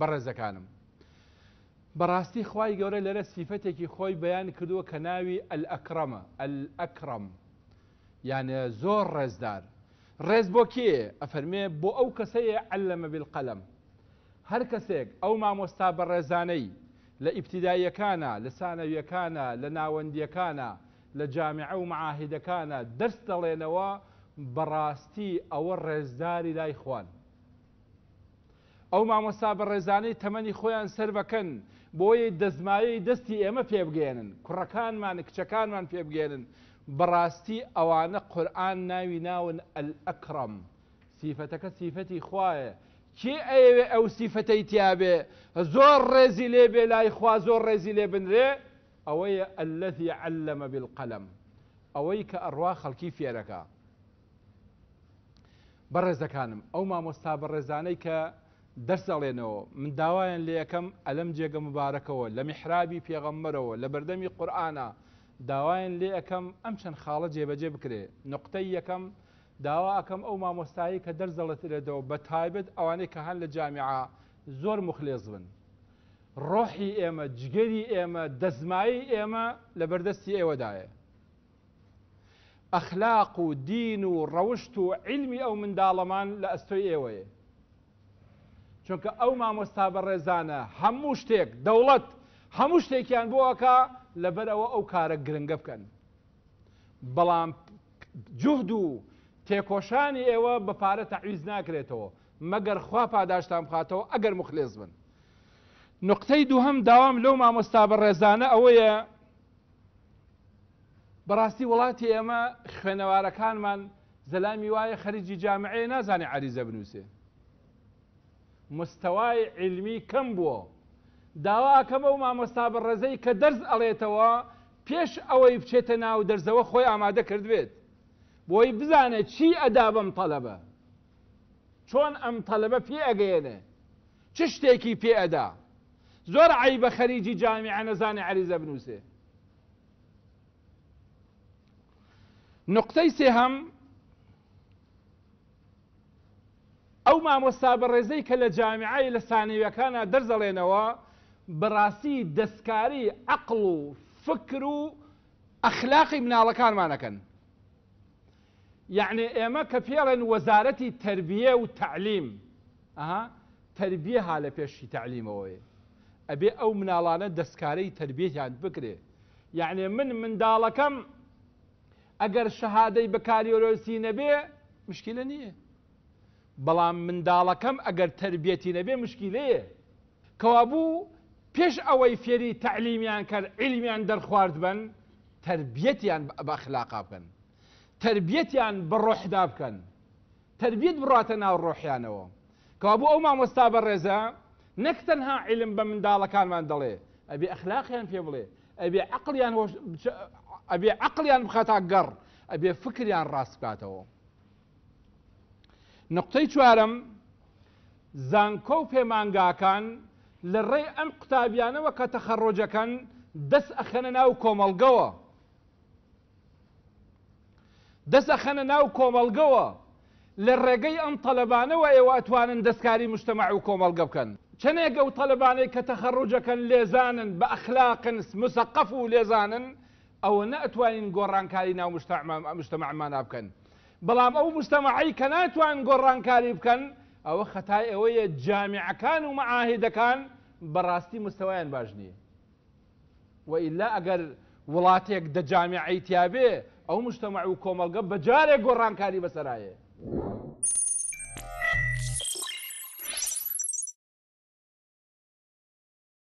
بەڕێزەکانم. بەڕاستی خی گەورە لەرە سیفەتێکی خۆی بەیان کردووە کە ناوی ئەلئەکرەمە ئەلئەکرەم یانە زۆر ڕێزدار. ڕێز بۆ کێ ئەفەرمێ بۆ ئەو کەسەیە ئەلەمە بالقەلم. هەر کەسێک ئەو مامۆستا بە ڕێزانەی لە ئیبتیداییەکانە لە سانەویەکانە لە ناوەندیەکانە لە جامعە و معاهیدەکانە دەست دەڵێنەوە بەڕاستی ئەوە ڕێزداری لای خوان. ئەو مامۆستا بە ڕێزانەی تەمەنی خۆیان سربەکەن بۆیە دەزمایی دەستی ئێمە پێبگێنن کوڕەکانمان کچەکانمان پێبگێنن بەڕاستی ئەوانە قورآن ناوی ناون ئەکڕم سیفەتەکە سیفەتی خوایە کێ ئەوێ ئەو سیفەتەی تیاابێ زۆر ڕێزی لێبێ لای خوا زۆر ڕێزی لێ بنرێ ئەوەیە ئەلەتی علەمە بالقەلم ئەوەی کە ئەڕوا خەڵکی فێرەکە بەڕێزەکانم ئەو مامۆستا بە ڕێزانەی کە دەرسەڵێنەوە من داوایان لە یەکەم ئەلم جێگە مبارەکەەوە لە میحرابی پێغەممەرەوە لە بەردەمی قورآە داوایان لێ ئەەکەم ئەم چەند خاڵە جێبەجێ بکرێ نقطەی یەکەم داواکەم ئەو مامۆستایی کە دەرزەڵەترێتەوە بە تایبێت ئەوانەی کە هەن لە جامعا زۆر مخلێز بن. ڕۆحی ئێمە جگەری ئێمە دەزمایی ئێمە لە بەردەستی ئێوەدایە. ئەخلاق و دین و ڕەوشت و علمی ئەو منداڵەمان لە ئەستۆی ئێوەیە. چونکە ئەو مامۆستا بەڕێزانە هەموو شتێک دەوڵەت هەموو شتێکیان بۆەکە لەبەرەوە ئەو کارە گرنگە بکەن بەڵام جوهد و تێکۆشانی ئێوە بە پارە تەعویز ناکرێتەوە مەگەر خوا پاداشتان بخاتەوە ئەگەر مخلێز بن نقطەی دووهم داوام لەو مامۆستا بە ڕێزانە ئەوەیە بەڕاستی وڵاتی ئێمە خوێنەوارەکانمان زەلامی وایە خەریجی جامعەیە نازانێ عریزە بنووسێ مستەوای علمی کەم بووە داواکە بەو مامۆستا بە ڕێزەی کە دەرز ئەڵێتەوە پێش ئەوەی بچێتە ناو دەرزەوە خۆی ئامادە کردوێت بۆی بزانێ چی ئەدا بەم تەلەبە چۆن ئەم تەلەبە پێ ئەگەێنێ چ شتێکی پێ ئەدا زۆر عی بە خەریجی جامی ئەنەزانێ عریزە بنووسێ نقطەی سێ هەم ئەو مامۆستا بە ڕێزەی کە لە جامیعایی لە سانەویەکانە دەرزەڵێنەوە بەڕاستی دەستکاری عقل و فکر و ئەخلاقی مناڵەکانمانەکەن. یعنی ئێمە کە پێڵێن وەزارەتی تربیە و تعلیم تربیە ها لە پێشی تعلیمەوەی. ئەبێ ئەو مناڵانە دەستکارەی تربیەتیان بکرێ. یعنی من منداڵەکەم ئەگەر شەهادەی بەکاریۆرۆسی نەبێ مشکلە نییە. بەڵام منداڵەکەم ئەگەر تربەتی نەبێ مشکیلەیە کەوابوو پێش ئەوەی فێری تعلیمیان کرد عیلمیان دەرخوارد بن تربەتیان بەخلاقا بکەن تربەتیان بەڕۆحدا بکەن تربیت بڕاتە ناو ڕۆحیانەوە کەوابوو ئەو مامۆستا بە ڕێزە نەکتەنها علم بە منداڵەکانمان دەڵێ ئەبێ ئەخلاقیان پێ بڵێ ئەبێ عقلیان ئەبێ عقلیان بخاتە گەڕ ئەبێ فکریان ڕاست بکاتەوە نقطەی چوارم زانکۆ و پێمانگاکان لە ڕێ ئەم قوتابیانەوە کە تەخەڕۆجەکەن دەست ئەخەنە ناو کۆمەلگەوە دەست ئەخەنە ناو کۆمەلگەوە لە ڕێگەی ئەم تەلەبانەوە ئێوە ئەتوانن دەستکاری مشتتەماع و کۆمەلگە بکەن چنێگە و تەلەبانەی کە تەخەڕۆجەکەن لێزانن بە ئەخلاقن مسەقف و لێزانن ئەوە نەتوانین گۆڕانکاری ناو مشتتەمان مشتتەماعمان بکەن بەڵام ئەو مستەمەعی کە ناتوان گۆڕانکاری بکەن ئەوە خەتای ئەوەیە جامیعەکان و مەعاهدەکان بەڕاستی مستەوایان باش نییە وئلا ئەگەر وڵاتێک دەجامی عیتیاابێ ئەو مشتتەمە و کۆمەلگە بەجارێک گۆڕانکاری بەسەرایە.